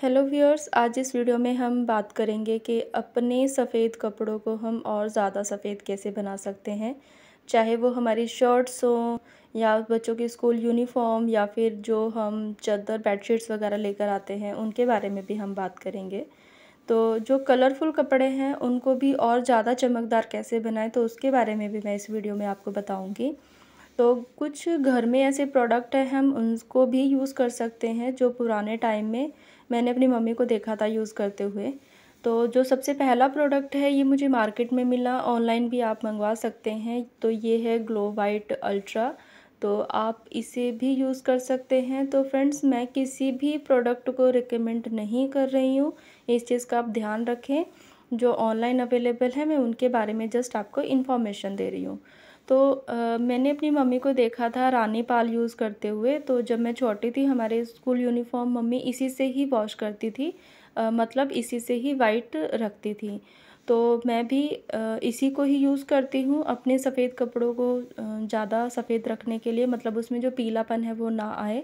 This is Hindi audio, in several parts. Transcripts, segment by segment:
हेलो व्यूअर्स आज इस वीडियो में हम बात करेंगे कि अपने सफ़ेद कपड़ों को हम और ज़्यादा सफ़ेद कैसे बना सकते हैं चाहे वो हमारी शर्ट्स हों या बच्चों के स्कूल यूनिफॉर्म या फिर जो हम चादर बेडशीट्स वगैरह लेकर आते हैं उनके बारे में भी हम बात करेंगे तो जो कलरफुल कपड़े हैं उनको भी और ज़्यादा चमकदार कैसे बनाएं तो उसके बारे में भी मैं इस वीडियो में आपको बताऊँगी तो कुछ घर में ऐसे प्रोडक्ट हैं हम उनको भी यूज़ कर सकते हैं जो पुराने टाइम में मैंने अपनी मम्मी को देखा था यूज़ करते हुए तो जो सबसे पहला प्रोडक्ट है ये मुझे मार्केट में मिला ऑनलाइन भी आप मंगवा सकते हैं तो ये है ग्लो वाइट अल्ट्रा तो आप इसे भी यूज़ कर सकते हैं तो फ्रेंड्स मैं किसी भी प्रोडक्ट को रिकमेंड नहीं कर रही हूँ इस चीज़ का आप ध्यान रखें जो ऑनलाइन अवेलेबल है मैं उनके बारे में जस्ट आपको इन्फॉर्मेशन दे रही हूँ तो आ, मैंने अपनी मम्मी को देखा था रानी पाल यूज़ करते हुए तो जब मैं छोटी थी हमारे स्कूल यूनिफॉर्म मम्मी इसी से ही वॉश करती थी आ, मतलब इसी से ही वाइट रखती थी तो मैं भी इसी को ही यूज़ करती हूँ अपने सफ़ेद कपड़ों को ज़्यादा सफ़ेद रखने के लिए मतलब उसमें जो पीलापन है वो ना आए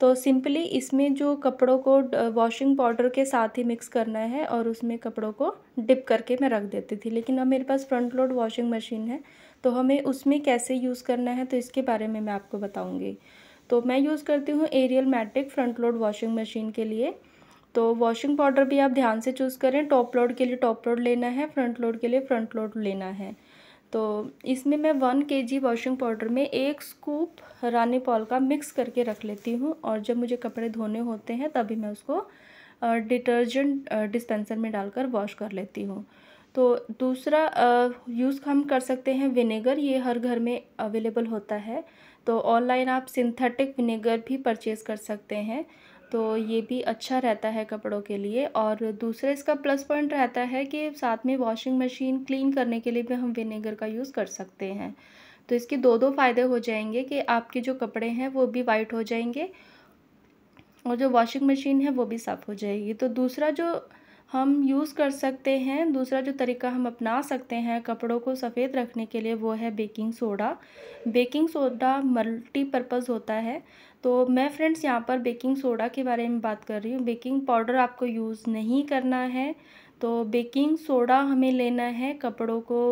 तो सिंपली इसमें जो कपड़ों को वॉशिंग पाउडर के साथ ही मिक्स करना है और उसमें कपड़ों को डिप करके मैं रख देती थी लेकिन अब मेरे पास फ्रंट लोड वॉशिंग मशीन है तो हमें उसमें कैसे यूज़ करना है तो इसके बारे में मैं आपको बताऊँगी तो मैं यूज़ करती हूँ Ariel Matic front load washing machine के लिए तो वॉशिंग पाउडर भी आप ध्यान से चूज़ करें टॉप लोड के लिए टॉप लोड लेना है फ्रंट लोड के लिए फ्रंट लोड लेना है तो इसमें मैं वन के जी वॉशिंग पाउडर में एक स्कूप रानी पॉल का मिक्स करके रख लेती हूँ और जब मुझे कपड़े धोने होते हैं तभी मैं उसको डिटर्जेंट डिस्पेंसर में डालकर वॉश कर लेती हूँ तो दूसरा यूज़ हम कर सकते हैं विनेगर ये हर घर में अवेलेबल होता है तो ऑनलाइन आप सिंथेटिक विनेगर भी परचेज़ कर सकते हैं तो ये भी अच्छा रहता है कपड़ों के लिए और दूसरा इसका प्लस पॉइंट रहता है कि साथ में वॉशिंग मशीन क्लीन करने के लिए भी हम विनेगर का यूज़ कर सकते हैं तो इसके दो दो फ़ायदे हो जाएंगे कि आपके जो कपड़े हैं वो भी वाइट हो जाएंगे और जो वॉशिंग मशीन है वो भी साफ़ हो जाएगी तो दूसरा जो हम यूज़ कर सकते हैं दूसरा जो तरीका हम अपना सकते हैं कपड़ों को सफ़ेद रखने के लिए वो है baking soda baking soda multipurpose होता है तो मैं फ्रेंड्स यहाँ पर बेकिंग सोडा के बारे में बात कर रही हूँ बेकिंग पाउडर आपको यूज़ नहीं करना है तो बेकिंग सोडा हमें लेना है कपड़ों को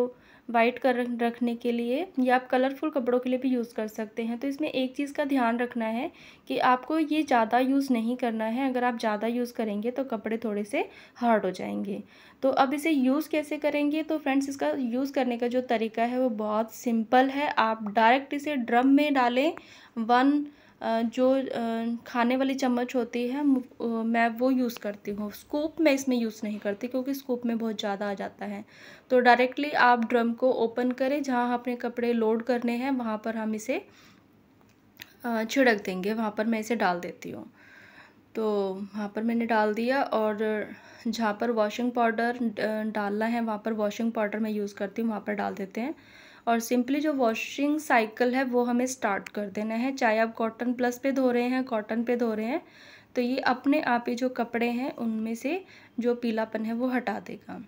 वाइट कर रखने के लिए या आप कलरफुल कपड़ों के लिए भी यूज़ कर सकते हैं तो इसमें एक चीज़ का ध्यान रखना है कि आपको ये ज़्यादा यूज़ नहीं करना है अगर आप ज़्यादा यूज़ करेंगे तो कपड़े थोड़े से हार्ड हो जाएंगे तो अब इसे यूज़ कैसे करेंगे तो फ्रेंड्स इसका यूज़ करने का जो तरीका है वो बहुत सिंपल है आप डायरेक्ट इसे ड्रम में डालें वन जो खाने वाली चम्मच होती है मैं वो यूज़ करती हूँ स्कूप मैं इसमें यूज़ नहीं करती क्योंकि स्कूप में बहुत ज़्यादा आ जाता है तो डायरेक्टली आप ड्रम को ओपन करें जहाँ अपने कपड़े लोड करने हैं वहाँ पर हम इसे छिड़क देंगे वहाँ पर मैं इसे डाल देती हूँ तो वहाँ पर मैंने डाल दिया और जहाँ पर वॉशिंग पाउडर डालना है वहाँ पर वॉशिंग पाउडर मैं यूज़ करती हूँ वहाँ पर डाल देते हैं और सिंपली जो वॉशिंग साइकिल है वो हमें स्टार्ट कर देना है चाहे आप कॉटन प्लस पे धो रहे हैं कॉटन पे धो रहे हैं तो ये अपने आप ही जो कपड़े हैं उनमें से जो पीलापन है वो हटा देगा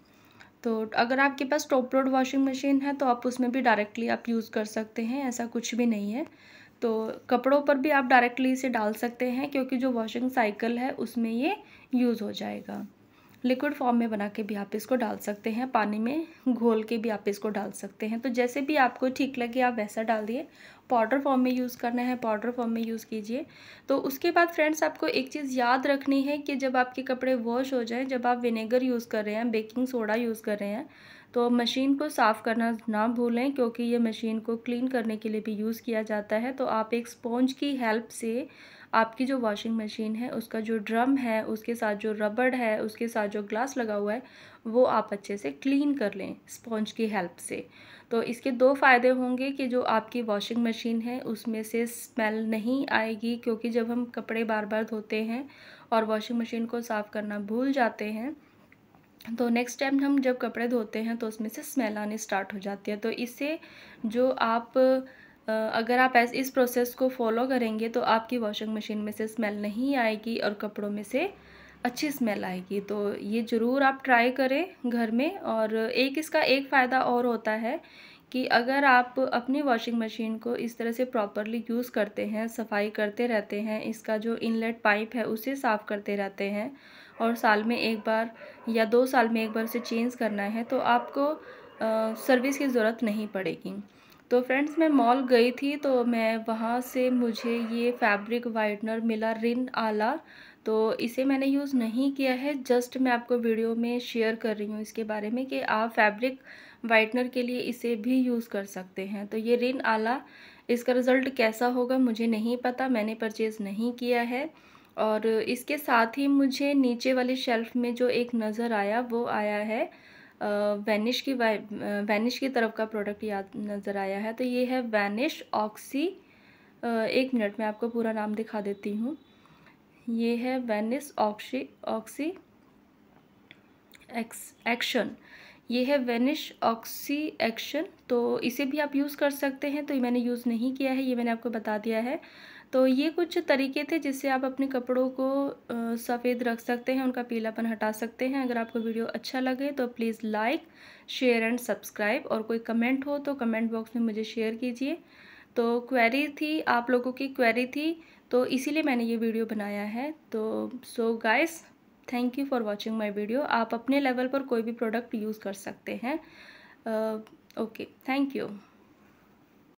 तो अगर आपके पास टॉप लोड वॉशिंग मशीन है तो आप उसमें भी डायरेक्टली आप यूज़ कर सकते हैं ऐसा कुछ भी नहीं है तो कपड़ों पर भी आप डायरेक्टली इसे डाल सकते हैं क्योंकि जो वॉशिंग साइकिल है उसमें ये यूज़ हो जाएगा लिक्विड फॉर्म में बना के भी आप इसको डाल सकते हैं पानी में घोल के भी आप इसको डाल सकते हैं तो जैसे भी आपको ठीक लगे आप वैसा डाल दिए पाउडर फॉर्म में यूज़ करना है पाउडर फॉर्म में यूज़ कीजिए तो उसके बाद फ्रेंड्स आपको एक चीज़ याद रखनी है कि जब आपके कपड़े वॉश हो जाएँ जब आप विनेगर यूज़ कर रहे हैं बेकिंग सोडा यूज़ कर रहे हैं तो मशीन को साफ़ करना ना भूलें क्योंकि ये मशीन को क्लीन करने के लिए भी यूज़ किया जाता है तो आप एक स्पॉन्ज की हेल्प से आपकी जो वॉशिंग मशीन है उसका जो ड्रम है उसके साथ जो रबड़ है उसके साथ जो ग्लास लगा हुआ है वो आप अच्छे से क्लीन कर लें स्पॉन्ज की हेल्प से तो इसके दो फ़ायदे होंगे कि जो आपकी वॉशिंग मशीन है उसमें से स्मेल नहीं आएगी क्योंकि जब हम कपड़े बार बार धोते हैं और वॉशिंग मशीन को साफ़ करना भूल जाते हैं तो नेक्स्ट टाइम हम जब कपड़े धोते हैं तो उसमें से स्मेल आनी स्टार्ट हो जाती है तो इससे जो आप अगर आप इस प्रोसेस को फॉलो करेंगे तो आपकी वॉशिंग मशीन में से स्मेल नहीं आएगी और कपड़ों में से अच्छी स्मेल आएगी तो ये ज़रूर आप ट्राई करें घर में और एक इसका एक फ़ायदा और होता है कि अगर आप अपनी वॉशिंग मशीन को इस तरह से प्रॉपरली यूज़ करते हैं सफाई करते रहते हैं इसका जो इनलेट पाइप है उसे साफ़ करते रहते हैं और साल में एक बार या दो साल में एक बार उसे चेंज करना है तो आपको सर्विस की ज़रूरत नहीं पड़ेगी तो फ्रेंड्स मैं मॉल गई थी तो मैं वहाँ से मुझे ये फैब्रिक वाइटनर मिला रिन आला तो इसे मैंने यूज़ नहीं किया है जस्ट मैं आपको वीडियो में शेयर कर रही हूँ इसके बारे में कि आप फैब्रिक वाइटनर के लिए इसे भी यूज़ कर सकते हैं तो ये रिन आला इसका रिज़ल्ट कैसा होगा मुझे नहीं पता मैंने परचेज़ नहीं किया है और इसके साथ ही मुझे नीचे वाले शेल्फ़ में जो एक नज़र आया वो आया है वैनिश की वैनिश की तरफ का प्रोडक्ट याद नज़र आया है तो ये है वैनिश ऑक्सी एक मिनट में आपको पूरा नाम दिखा देती हूँ ये है Vanish oxi oxi ex action ये है वेनिश ऑक्सी एक्शन तो इसे भी आप यूज़ कर सकते हैं तो ये मैंने यूज़ नहीं किया है ये मैंने आपको बता दिया है तो ये कुछ तरीके थे जिससे आप अपने कपड़ों को सफ़ेद रख सकते हैं उनका पीलापन हटा सकते हैं अगर आपको वीडियो अच्छा लगे तो please like share and subscribe और कोई कमेंट हो तो कमेंट बॉक्स में मुझे शेयर कीजिए तो क्वेरी थी आप लोगों की क्वेरी थी तो इसीलिए मैंने ये वीडियो बनाया है तो so guys thank you for watching my video आप अपने लेवल पर कोई भी प्रोडक्ट यूज़ कर सकते हैं ओके थैंक यू